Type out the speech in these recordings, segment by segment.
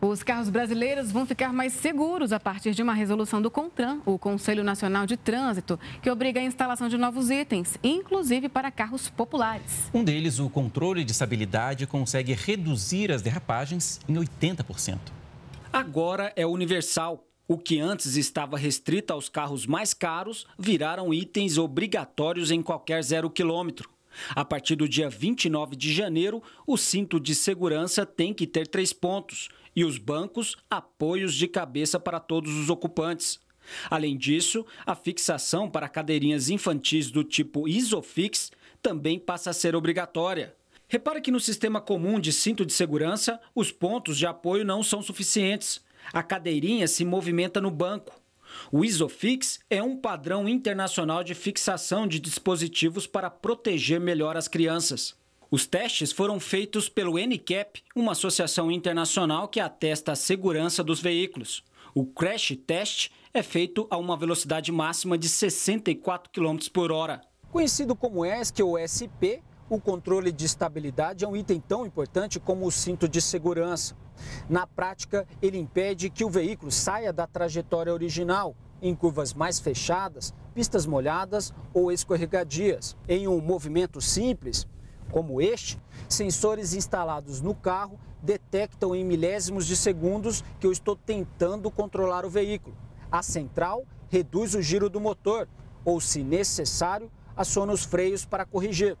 Os carros brasileiros vão ficar mais seguros a partir de uma resolução do CONTRAN, o Conselho Nacional de Trânsito, que obriga a instalação de novos itens, inclusive para carros populares. Um deles, o controle de estabilidade, consegue reduzir as derrapagens em 80%. Agora é universal. O que antes estava restrito aos carros mais caros viraram itens obrigatórios em qualquer zero quilômetro. A partir do dia 29 de janeiro, o cinto de segurança tem que ter três pontos e os bancos apoios de cabeça para todos os ocupantes. Além disso, a fixação para cadeirinhas infantis do tipo Isofix também passa a ser obrigatória. Repare que no sistema comum de cinto de segurança, os pontos de apoio não são suficientes. A cadeirinha se movimenta no banco. O Isofix é um padrão internacional de fixação de dispositivos para proteger melhor as crianças. Os testes foram feitos pelo NCAP, uma associação internacional que atesta a segurança dos veículos. O crash test é feito a uma velocidade máxima de 64 km por hora. Conhecido como ESC ou SP, o controle de estabilidade é um item tão importante como o cinto de segurança. Na prática, ele impede que o veículo saia da trajetória original em curvas mais fechadas, pistas molhadas ou escorregadias. Em um movimento simples, como este, sensores instalados no carro detectam em milésimos de segundos que eu estou tentando controlar o veículo. A central reduz o giro do motor ou, se necessário, aciona os freios para corrigir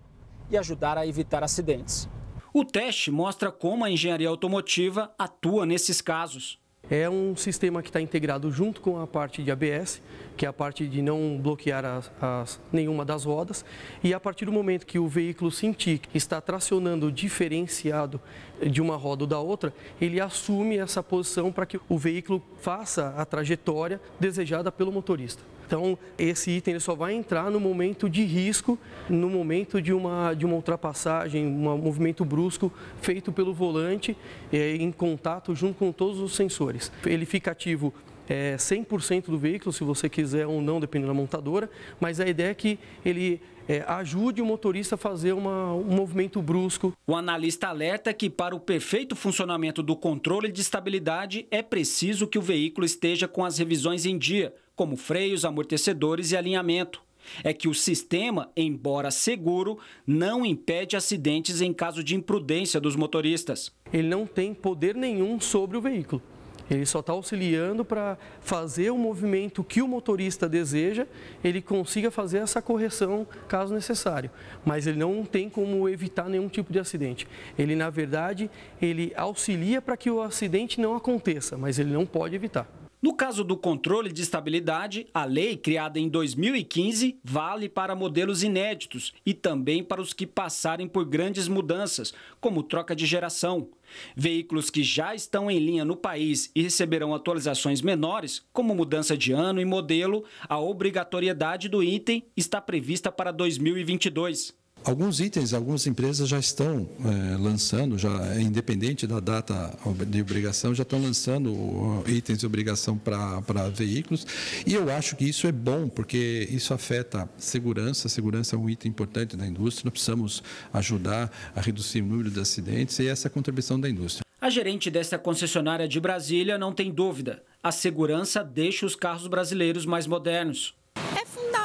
e ajudar a evitar acidentes. O teste mostra como a engenharia automotiva atua nesses casos é um sistema que está integrado junto com a parte de ABS, que é a parte de não bloquear as, as, nenhuma das rodas. E a partir do momento que o veículo sentir que está tracionando diferenciado de uma roda ou da outra, ele assume essa posição para que o veículo faça a trajetória desejada pelo motorista. Então, esse item só vai entrar no momento de risco, no momento de uma, de uma ultrapassagem, um movimento brusco feito pelo volante, é, em contato junto com todos os sensores motores. Ele fica ativo é, 100% do veículo, se você quiser ou não, dependendo da montadora, mas a ideia é que ele é, ajude o motorista a fazer uma, um movimento brusco. O analista alerta que para o perfeito funcionamento do controle de estabilidade é preciso que o veículo esteja com as revisões em dia, como freios, amortecedores e alinhamento. É que o sistema, embora seguro, não impede acidentes em caso de imprudência dos motoristas. Ele não tem poder nenhum sobre o veículo. Ele só está auxiliando para fazer o movimento que o motorista deseja, ele consiga fazer essa correção caso necessário. Mas ele não tem como evitar nenhum tipo de acidente. Ele, na verdade, ele auxilia para que o acidente não aconteça, mas ele não pode evitar. No caso do controle de estabilidade, a lei criada em 2015 vale para modelos inéditos e também para os que passarem por grandes mudanças, como troca de geração. Veículos que já estão em linha no país e receberão atualizações menores, como mudança de ano e modelo, a obrigatoriedade do item está prevista para 2022. Alguns itens, algumas empresas já estão é, lançando, já é independente da data de obrigação, já estão lançando eh, itens de obrigação para veículos. E eu acho que isso é bom, porque isso afeta segurança. Segurança é um item importante da indústria. Nós precisamos ajudar a reduzir o número de acidentes e essa é a contribuição da indústria. A gerente desta concessionária de Brasília não tem dúvida. A segurança deixa os carros brasileiros mais modernos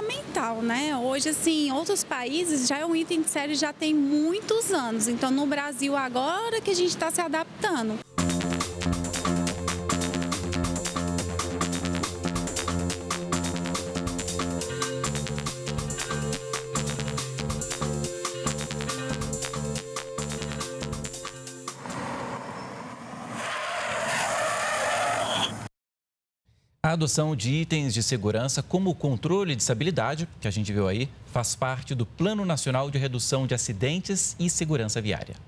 fundamental, né? Hoje, assim, outros países já é um item de série já tem muitos anos. Então, no Brasil, agora que a gente está se adaptando. A adoção de itens de segurança, como o controle de estabilidade, que a gente viu aí, faz parte do Plano Nacional de Redução de Acidentes e Segurança Viária.